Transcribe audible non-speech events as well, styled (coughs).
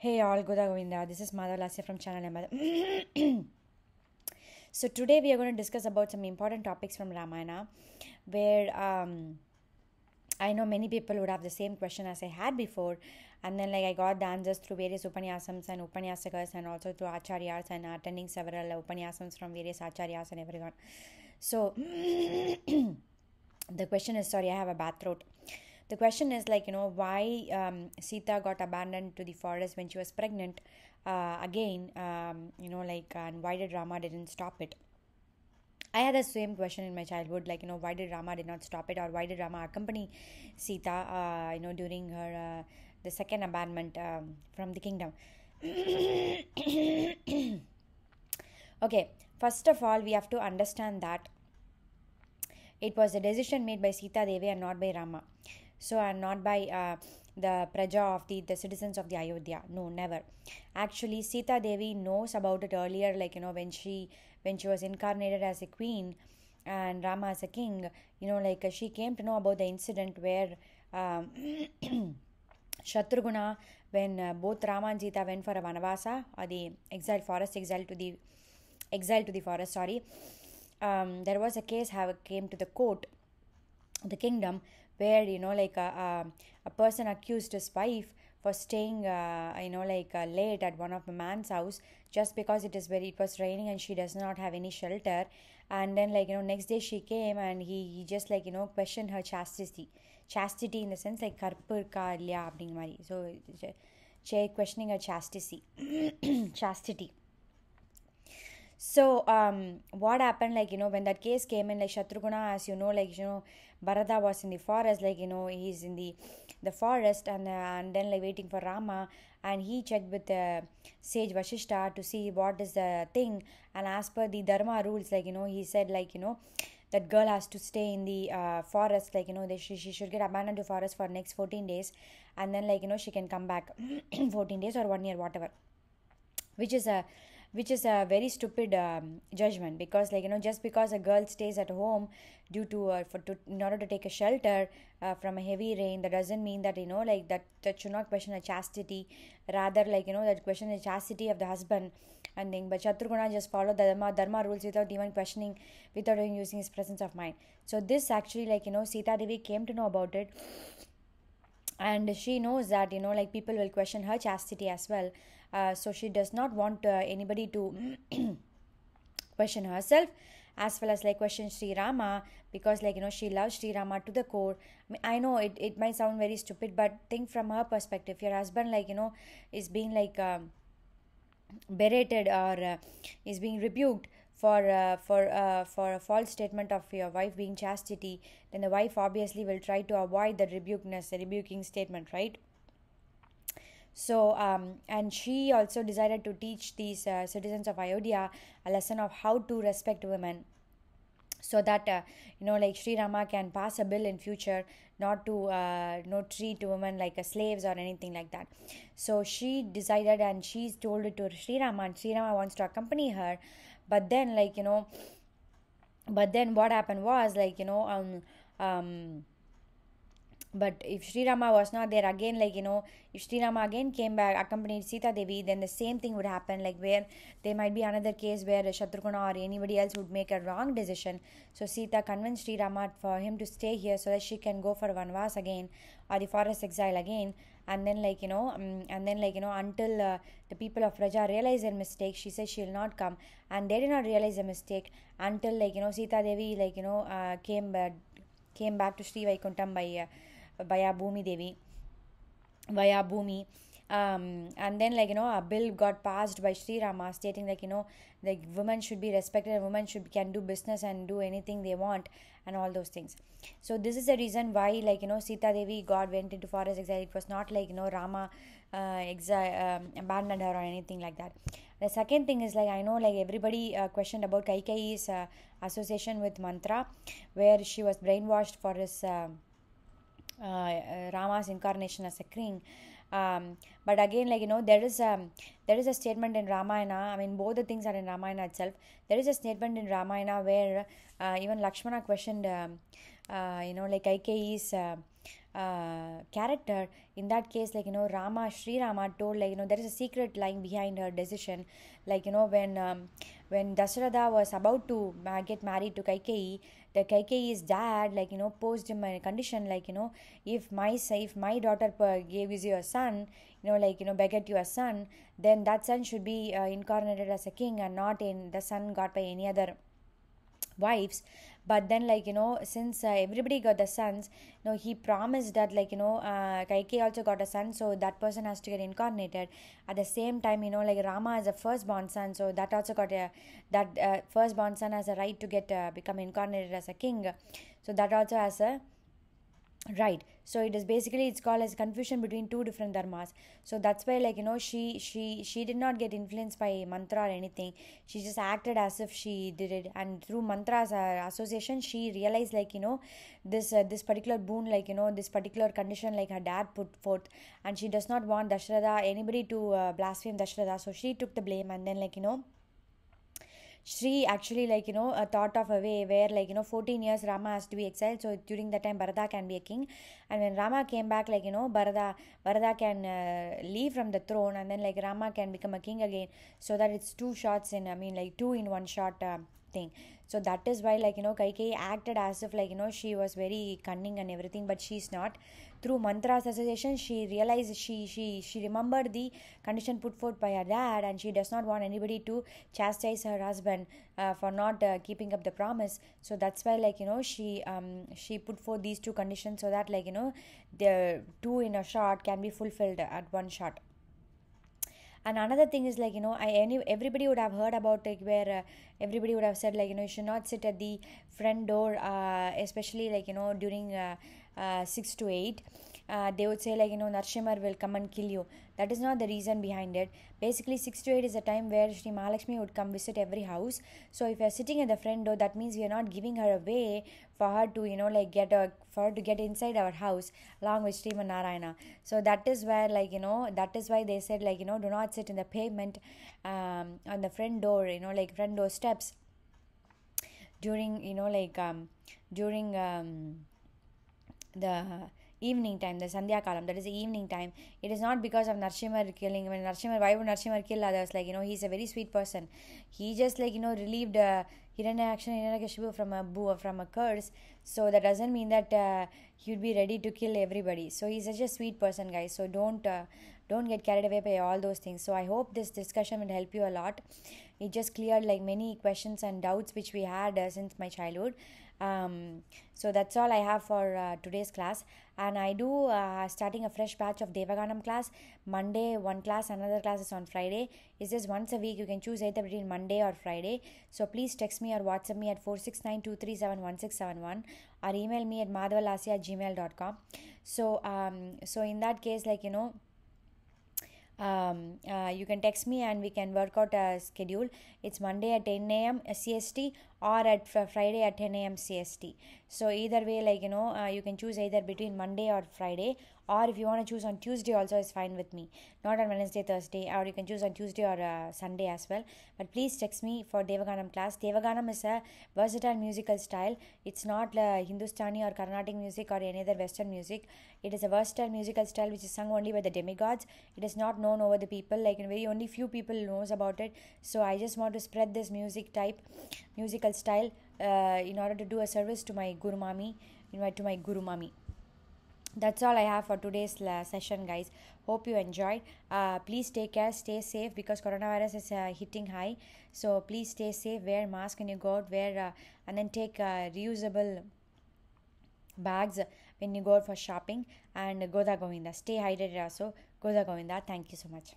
Hey all, Goda Govinda. This is Madhav Lasya from Channel Ahmed. so today we are going to discuss about some important topics from Ramayana, where um, I know many people would have the same question as I had before, and then like I got the answers through various upanisams and upanisakas, and also through acharyas and attending several upanisams from various acharyas and everyone. So (clears throat) the question is, sorry, I have a bad throat the question is like you know why um, sita got abandoned to the forest when she was pregnant uh, again um, you know like and why did rama didn't stop it I had the same question in my childhood, like you know, why did Rama did not stop it, or why did Rama accompany Sita, uh, you know, during her uh, the second abandonment um, from the kingdom. (coughs) okay, first of all, we have to understand that it was a decision made by Sita Devi and not by Rama so and uh, not by uh, the praja of the, the citizens of the ayodhya no never actually sita devi knows about it earlier like you know when she when she was incarnated as a queen and rama as a king you know like uh, she came to know about the incident where um, (clears throat) Shatruguna, when uh, both Rama and Sita went for a vanavasa or the exiled forest, exiled to the exiled to the forest. Sorry, um, there was a case have came to the court, the kingdom, where you know like a, a, a person accused his wife for staying uh, you know like uh, late at one of the man's house just because it is very it was raining and she does not have any shelter and then like you know next day she came and he, he just like you know questioned her chastity chastity in the sense like karpurka ilya so questioning her chastity (clears throat) chastity so um, what happened like you know when that case came in like shatruguna as you know like you know bharata was in the forest like you know he's in the the forest and uh, and then like waiting for rama and he checked with the uh, sage vashishta to see what is the thing and as per the dharma rules like you know he said like you know that girl has to stay in the uh, forest like you know they, she, she should get abandoned to forest for next 14 days and then like you know she can come back (clears throat) 14 days or one year whatever which is a which is a very stupid um, judgment because like you know just because a girl stays at home due to uh, for to in order to take a shelter uh, from a heavy rain that doesn't mean that you know like that that should not question a chastity rather like you know that question the chastity of the husband and thing but Shatruguna just followed the dharma, dharma rules without even questioning without even using his presence of mind so this actually like you know Sita Devi came to know about it and she knows that you know like people will question her chastity as well uh, so she does not want uh, anybody to (clears throat) question herself as well as like question Sri Rama because like you know she loves Sri Rama to the core. I, mean, I know it, it might sound very stupid, but think from her perspective. Your husband like you know is being like um, berated or uh, is being rebuked for uh, for uh, for a false statement of your wife being chastity. Then the wife obviously will try to avoid the rebukeness, the rebuking statement, right? So, um, and she also decided to teach these uh, citizens of Ayodhya a lesson of how to respect women so that uh, you know like sri rama can pass a bill in future not to uh, not treat women like uh, slaves or anything like that so she decided and she told it to sri rama and sri rama wants to accompany her but then like you know but then what happened was like you know um um but if Sri Rama was not there again, like you know, if Sri Rama again came back, accompanied Sita Devi, then the same thing would happen, like where there might be another case where Shatrughna or anybody else would make a wrong decision. So Sita convinced Sri Rama for him to stay here so that she can go for Vanvas again or the forest exile again. And then, like you know, um, and then, like you know, until uh, the people of Raja realize their mistake, she says she will not come. And they did not realize their mistake until, like you know, Sita Devi, like you know, uh, came back uh, came back to Sri Vaikuntham by uh, via Bhumi Devi, via Bhumi. Um, and then like you know a bill got passed by Sri Rama stating like you know like women should be respected women should can do business and do anything they want and all those things so this is the reason why like you know Sita Devi God went into forest exile it was not like you know Rama uh, exi- um, abandoned her or anything like that the second thing is like I know like everybody uh, questioned about Kaikai's uh, association with Mantra where she was brainwashed for his uh, uh, Rama's incarnation as a king. Um, but again, like you know, there is a there is a statement in Ramayana. I mean, both the things are in Ramayana itself. There is a statement in Ramayana where uh, even Lakshmana questioned, um, uh, you know, like Kaikeyi's uh, uh, character. In that case, like you know, Rama, Sri Rama told, like you know, there is a secret lying behind her decision. Like you know, when um, when Dasharatha was about to uh, get married to Kaikeyi, the is dad, like, you know, posed him a condition, like, you know, if my if my daughter gave you a son, you know, like, you know, begat your son, then that son should be uh, incarnated as a king and not in the son got by any other wives but then like you know since uh, everybody got the sons you know he promised that like you know uh, also got a son so that person has to get incarnated at the same time you know like rama is a first-born son so that also got a that uh, born son has a right to get uh, become incarnated as a king so that also has a right so it is basically it's called as confusion between two different dharmas so that's why like you know she she she did not get influenced by mantra or anything she just acted as if she did it and through mantras uh, association she realized like you know this uh, this particular boon like you know this particular condition like her dad put forth and she does not want dashratha anybody to uh, blaspheme dashratha so she took the blame and then like you know she actually like you know uh, thought of a way where like you know 14 years Rama has to be exiled so during that time Bharata can be a king and when Rama came back like you know Bharata Bharata can uh, leave from the throne and then like Rama can become a king again so that it's two shots in I mean like two in one shot uh, thing so that is why like you know kaikei acted as if like you know she was very cunning and everything but she's not through mantras association she realized she she she remembered the condition put forth by her dad and she does not want anybody to chastise her husband uh, for not uh, keeping up the promise so that's why like you know she um she put forth these two conditions so that like you know the two in a shot can be fulfilled at one shot and another thing is like you know i any everybody would have heard about like where uh, everybody would have said like you know you should not sit at the front door uh, especially like you know during uh, uh 6 to 8 uh, they would say like you know Narshimar will come and kill you that is not the reason behind it basically 6 to 8 is a time where Shri malakshmi would come visit every house so if you're sitting at the front door that means we are not giving her a way for her to you know like get a to get inside our house along with Sriman Narayana. So that is where like you know that is why they said like you know do not sit in the pavement um, on the front door you know like front door steps during you know like um, during um, the evening time, the Sandhya Kalam, that is the evening time. It is not because of Narsimhar killing. When Narsimhar, why would Narsimhar kill others? Like, you know, he's a very sweet person. He just, like, you know, relieved He he didn't did actually uh, Hiranyakshana, Hiranyakashipu from a boo, from a curse. So that doesn't mean that uh, he'd be ready to kill everybody. So he's such a sweet person, guys. So don't uh, don't get carried away by all those things. So I hope this discussion would help you a lot it just cleared like many questions and doubts which we had uh, since my childhood um, so that's all i have for uh, today's class and i do uh, starting a fresh batch of devaganam class monday one class another class is on friday it's just once a week you can choose either between monday or friday so please text me or whatsapp me at 469-237-1671 or email me at madhavalasya gmail.com so um, so in that case like you know um, uh, you can text me and we can work out a schedule. It's Monday at 10 a.m. CST or at Friday at 10 a.m. CST. So either way, like you know, uh, you can choose either between Monday or Friday, or if you want to choose on Tuesday also is fine with me. Not on Wednesday, Thursday, or you can choose on Tuesday or uh, Sunday as well. But please text me for Devaganam class. Devaganam is a versatile musical style. It's not uh, Hindustani or Carnatic music or any other Western music. It is a versatile musical style which is sung only by the demigods. It is not known over the people. Like very only few people knows about it. So I just want to spread this music type musical style uh, in order to do a service to my Guru Mami, to my Guru Mami. That's all I have for today's uh, session, guys. Hope you enjoyed. Uh, please take care, stay safe because coronavirus is uh, hitting high. So please stay safe, wear mask when you go out, wear uh, and then take uh, reusable bags when you go out for shopping. And Goda Govinda, stay hydrated also. Goda Govinda, thank you so much.